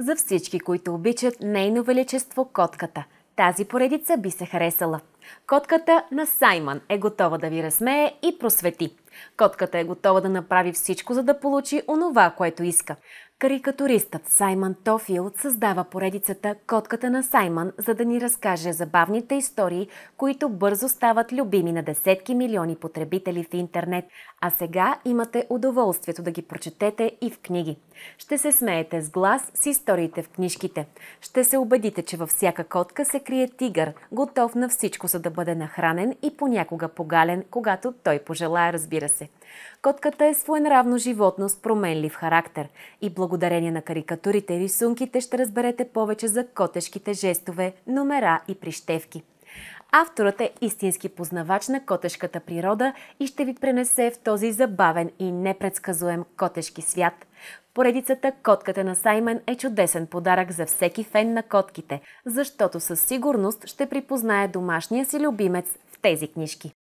За всички, които обичат нейно величество котката, тази поредица би се харесала. Котката на Саймън е готова да ви разсмее и просвети. Котката е готова да направи всичко, за да получи онова, което иска. Карикатуристът Саймън Тофилд създава поредицата Котката на Саймън, за да ни разкаже забавните истории, които бързо стават любими на десетки милиони потребители в интернет. А сега имате удоволствието да ги прочетете и в книги. Ще се смеете с глас с историите в книжките. Ще се убедите, че във всяка котка се крие тигър, готов на всичко за да бъде нахранен и понякога погален, когато той пожелая, разбира се. Котката е своенравно животно с променлив характер и благодарение на карикатурите и рисунките ще разберете повече за котешките жестове, номера и прищевки. Авторът е истински познавач на котешката природа и ще ви пренесе в този забавен и непредсказуем котешки свят. Поредицата Котката на Саймен» е чудесен подарък за всеки фен на котките, защото със сигурност ще припознае домашния си любимец в тези книжки.